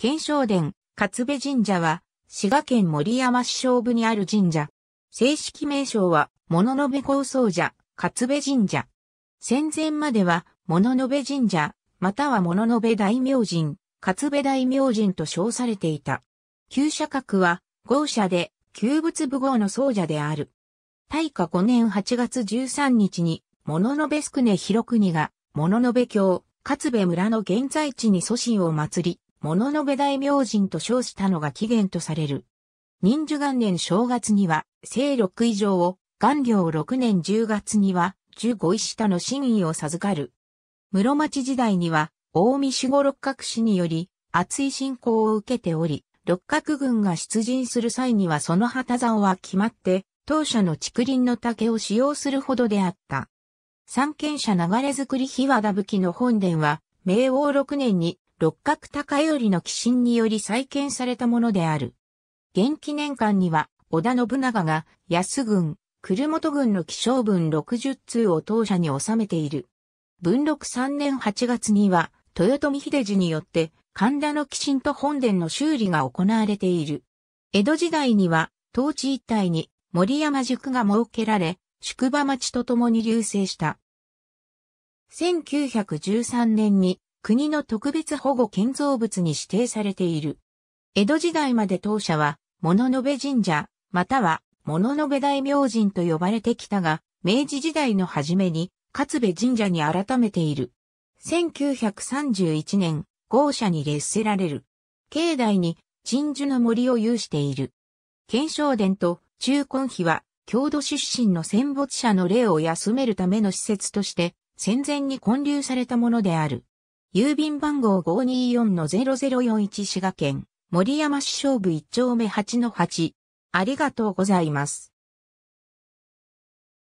検証殿、勝部神社は、滋賀県森山市勝部にある神社。正式名称は、物の部高僧社、勝部神社。戦前までは、物の部神社、または物の部大明神、勝部大明神と称されていた。旧社格は、豪社で、旧仏部号の僧者である。大化5年8月13日に、物の部宿根広国が、物の部教、勝部村の現在地に祖神を祀り、物の部べ大明神と称したのが起源とされる。忍寿元年正月には、聖六以上を、元領六年十月には、十五石下の真意を授かる。室町時代には、大見守護六角氏により、厚い信仰を受けており、六角軍が出陣する際にはその旗竿は決まって、当社の竹林の竹を使用するほどであった。三権者流れ作り日和田武器の本殿は、明王六年に六角高頼の寄進により再建されたものである。元記年間には、織田信長が安軍、久留本軍の気象文60通を当社に収めている。文禄3年8月には、豊臣秀治によって、神田の寄進と本殿の修理が行われている。江戸時代には、当地一帯に森山塾が設けられ、宿場町と共に流星した。1913年に国の特別保護建造物に指定されている。江戸時代まで当社は、物延部神社、または、物延部大明神と呼ばれてきたが、明治時代の初めに、勝部神社に改めている。1931年、豪社に列せられる。境内に、鎮守の森を有している。検証殿と中根碑は、郷土出身の戦没者の霊を休めるための施設として、戦前に建立されたものである。郵便番号524-0041滋賀県、森山市勝部1丁目8-8。ありがとうございます。